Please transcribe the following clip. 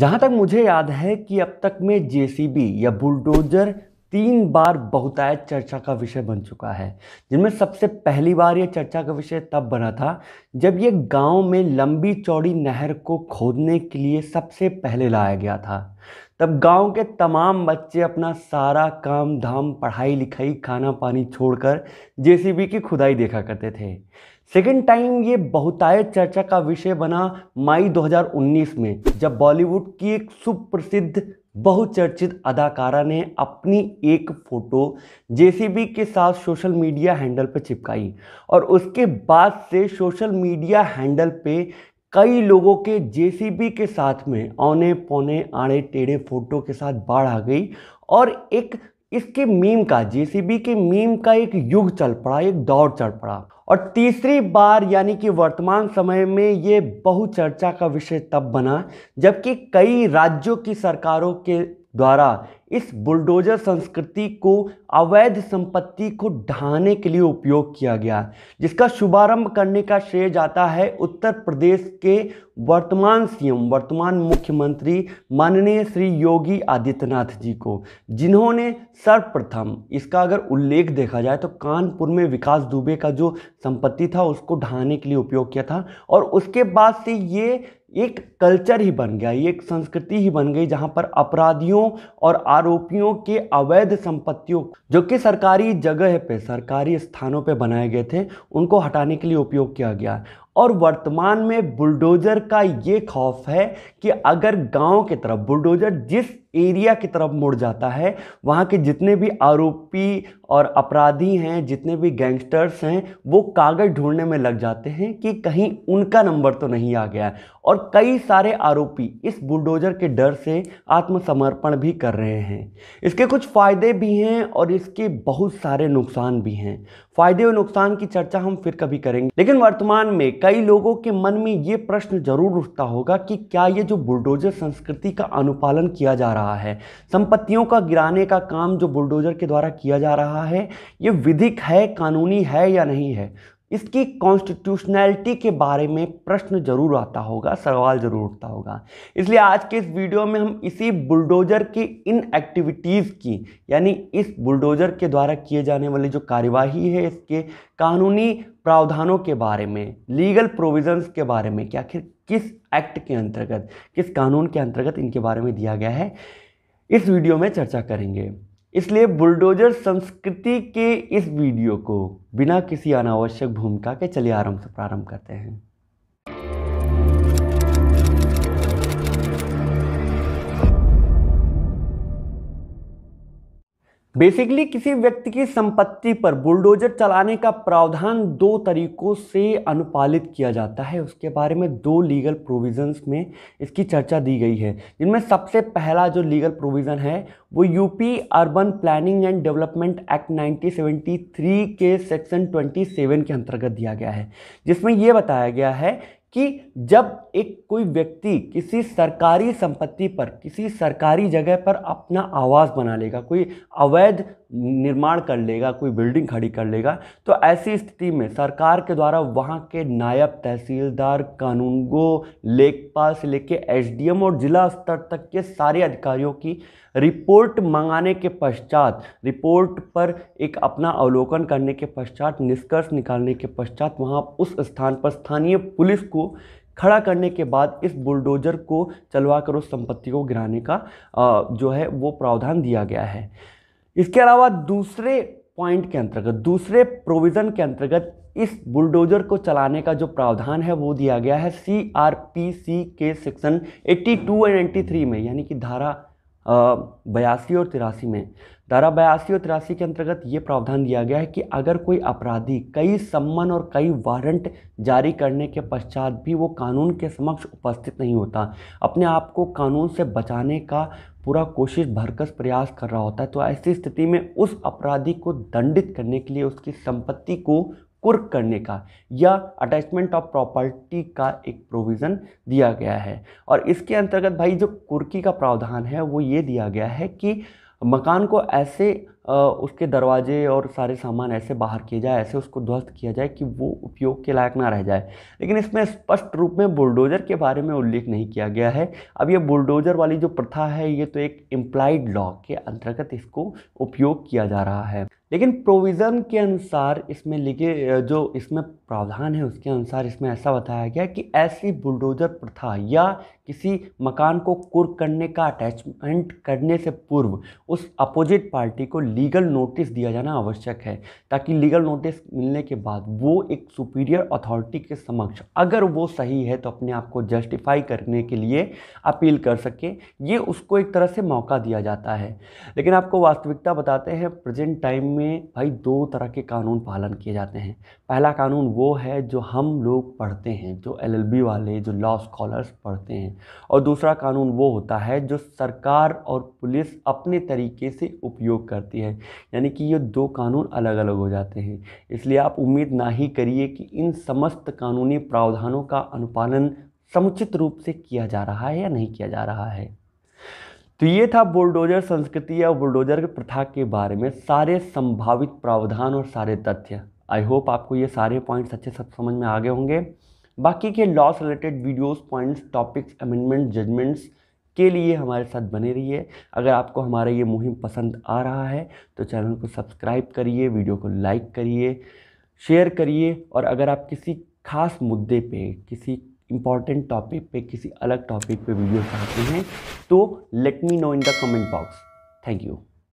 जहाँ तक मुझे याद है कि अब तक में जेसीबी या बुलडोजर तीन बार बहुतायत चर्चा का विषय बन चुका है जिनमें सबसे पहली बार ये चर्चा का विषय तब बना था जब ये गांव में लंबी चौड़ी नहर को खोदने के लिए सबसे पहले लाया गया था तब गांव के तमाम बच्चे अपना सारा काम धाम पढ़ाई लिखाई खाना पानी छोड़कर जेसीबी की खुदाई देखा करते थे सेकेंड टाइम ये बहुतायत चर्चा का विषय बना मई 2019 में जब बॉलीवुड की एक सुप्रसिद्ध बहुचर्चित अदाकारा ने अपनी एक फ़ोटो जेसीबी के साथ सोशल मीडिया हैंडल पर चिपकाई और उसके बाद से सोशल मीडिया हैंडल पे कई लोगों के जेसीबी के साथ में औने पौने आड़े टेढ़े फोटो के साथ बाढ़ आ गई और एक इसके मीम का जेसीबी के मीम का एक युग चल पड़ा एक दौर चल पड़ा और तीसरी बार यानी कि वर्तमान समय में ये बहुचर्चा का विषय तब बना जबकि कई राज्यों की सरकारों के द्वारा इस बुलडोजर संस्कृति को अवैध संपत्ति को ढहाने के लिए उपयोग किया गया जिसका शुभारंभ करने का श्रेय जाता है उत्तर प्रदेश के वर्तमान सीएम वर्तमान मुख्यमंत्री माननीय श्री योगी आदित्यनाथ जी को जिन्होंने सर्वप्रथम इसका अगर उल्लेख देखा जाए तो कानपुर में विकास दुबे का जो संपत्ति था उसको ढहाने के लिए उपयोग किया था और उसके बाद से ये एक कल्चर ही बन गया एक संस्कृति ही बन गई जहाँ पर अपराधियों और आरोपियों के अवैध संपत्तियों जो कि सरकारी जगह पे सरकारी स्थानों पे बनाए गए थे उनको हटाने के लिए उपयोग किया गया और वर्तमान में बुलडोज़र का ये खौफ है कि अगर गांव की तरफ बुलडोज़र जिस एरिया की तरफ मुड़ जाता है वहाँ के जितने भी आरोपी और अपराधी हैं जितने भी गैंगस्टर्स हैं वो कागज़ ढूंढने में लग जाते हैं कि कहीं उनका नंबर तो नहीं आ गया है और कई सारे आरोपी इस बुलडोजर के डर से आत्मसमर्पण भी कर रहे हैं इसके कुछ फ़ायदे भी हैं और इसके बहुत सारे नुकसान भी हैं फ़ायदे और नुकसान की चर्चा हम फिर कभी करेंगे लेकिन वर्तमान में कई लोगों के मन में ये प्रश्न जरूर उठता होगा कि क्या ये जो बुलडोजर संस्कृति का अनुपालन किया जा रहा है संपत्तियों का गिराने का काम जो बुलडोजर के द्वारा किया जा रहा है ये विधिक है कानूनी है या नहीं है इसकी कॉन्स्टिट्यूशनैलिटी के बारे में प्रश्न जरूर आता होगा सवाल जरूर उठता होगा इसलिए आज के इस वीडियो में हम इसी बुलडोजर की इन एक्टिविटीज़ की यानी इस बुलडोजर के द्वारा किए जाने वाली जो कार्यवाही है इसके कानूनी प्रावधानों के बारे में लीगल प्रोविजंस के बारे में कि आखिर किस एक्ट के अंतर्गत किस कानून के अंतर्गत इनके बारे में दिया गया है इस वीडियो में चर्चा करेंगे इसलिए बुलडोजर संस्कृति के इस वीडियो को बिना किसी अनावश्यक भूमिका के चलिए आराम से प्रारंभ करते हैं बेसिकली किसी व्यक्ति की संपत्ति पर बुलडोजर चलाने का प्रावधान दो तरीकों से अनुपालित किया जाता है उसके बारे में दो लीगल प्रोविजंस में इसकी चर्चा दी गई है जिनमें सबसे पहला जो लीगल प्रोविज़न है वो UP urban planning and development act 1973 के सेक्शन 27 के अंतर्गत दिया गया है जिसमें यह बताया गया है कि जब एक कोई व्यक्ति किसी सरकारी संपत्ति पर किसी सरकारी जगह पर अपना आवास बना लेगा कोई अवैध निर्माण कर लेगा कोई बिल्डिंग खड़ी कर लेगा तो ऐसी स्थिति में सरकार के द्वारा वहाँ के नायब तहसीलदार कानूनगो लेखपाल से लेके एसडीएम और जिला स्तर तक के सारे अधिकारियों की रिपोर्ट मंगाने के पश्चात रिपोर्ट पर एक अपना अवलोकन करने के पश्चात निष्कर्ष निकालने के पश्चात वहाँ उस स्थान पर स्थानीय पुलिस को खड़ा करने के बाद इस बुलडोजर को चलवा कर उस संपत्ति को गिराने का जो है वो प्रावधान दिया गया है इसके अलावा दूसरे पॉइंट के अंतर्गत दूसरे प्रोविज़न के अंतर्गत इस बुलडोजर को चलाने का जो प्रावधान है वो दिया गया है सी आर पी सी के सेक्शन 82 एंड 83 में यानी कि धारा बयासी और तिरासी में धारा बयासी और तिरासी के अंतर्गत ये प्रावधान दिया गया है कि अगर कोई अपराधी कई सम्मन और कई वारंट जारी करने के पश्चात भी वो कानून के समक्ष उपस्थित नहीं होता अपने आप को कानून से बचाने का पूरा कोशिश भरकस प्रयास कर रहा होता है तो ऐसी स्थिति में उस अपराधी को दंडित करने के लिए उसकी संपत्ति को कुर्क करने का या अटैचमेंट ऑफ प्रॉपर्टी का एक प्रोविज़न दिया गया है और इसके अंतर्गत भाई जो कुर्की का प्रावधान है वो ये दिया गया है कि मकान को ऐसे उसके दरवाजे और सारे सामान ऐसे बाहर किए जाए ऐसे उसको ध्वस्त किया जाए कि वो उपयोग के लायक ना रह जाए लेकिन इसमें स्पष्ट रूप में बुलडोज़र के बारे में उल्लेख नहीं किया गया है अब ये बुलडोज़र वाली जो प्रथा है ये तो एक एम्प्लाइड लॉ के अंतर्गत इसको उपयोग किया जा रहा है लेकिन प्रोविज़न के अनुसार इसमें लिखे जो इसमें प्रावधान है उसके अनुसार इसमें ऐसा बताया गया कि ऐसी बुलडोज़र प्रथा या किसी मकान को कुर करने का अटैचमेंट करने से पूर्व उस अपोजिट पार्टी को लीगल नोटिस दिया जाना आवश्यक है ताकि लीगल नोटिस मिलने के बाद वो एक सुपीरियर अथॉरिटी के समक्ष अगर वो सही है तो अपने आप को जस्टिफाई करने के लिए अपील कर सके ये उसको एक तरह से मौका दिया जाता है लेकिन आपको वास्तविकता बताते हैं प्रेजेंट टाइम में भाई दो तरह के कानून पालन किए जाते हैं पहला कानून वो है जो हम लोग पढ़ते हैं जो एल वाले जो लॉ स्कॉलर्स पढ़ते हैं और दूसरा कानून वो होता है जो सरकार और पुलिस अपने तरीके से उपयोग करती है है यानी कि ये दो कानून अलग अलग हो जाते हैं इसलिए आप उम्मीद ना ही करिए कि इन समस्त कानूनी प्रावधानों का अनुपालन समुचित रूप से किया जा रहा है या नहीं किया जा रहा है तो ये था बुलडोजर संस्कृति या बुलडोजर की प्रथा के बारे में सारे संभावित प्रावधान और सारे तथ्य आई होप आपको ये सारे पॉइंट्स अच्छे सब समझ में आ गए होंगे बाकी के laws related videos points topics amendment judgments के लिए हमारे साथ बने रहिए अगर आपको हमारा ये मुहिम पसंद आ रहा है तो चैनल को सब्सक्राइब करिए वीडियो को लाइक करिए शेयर करिए और अगर आप किसी खास मुद्दे पे किसी इम्पॉर्टेंट टॉपिक पे किसी अलग टॉपिक पे वीडियो चाहते हैं तो let me know in the comment box thank you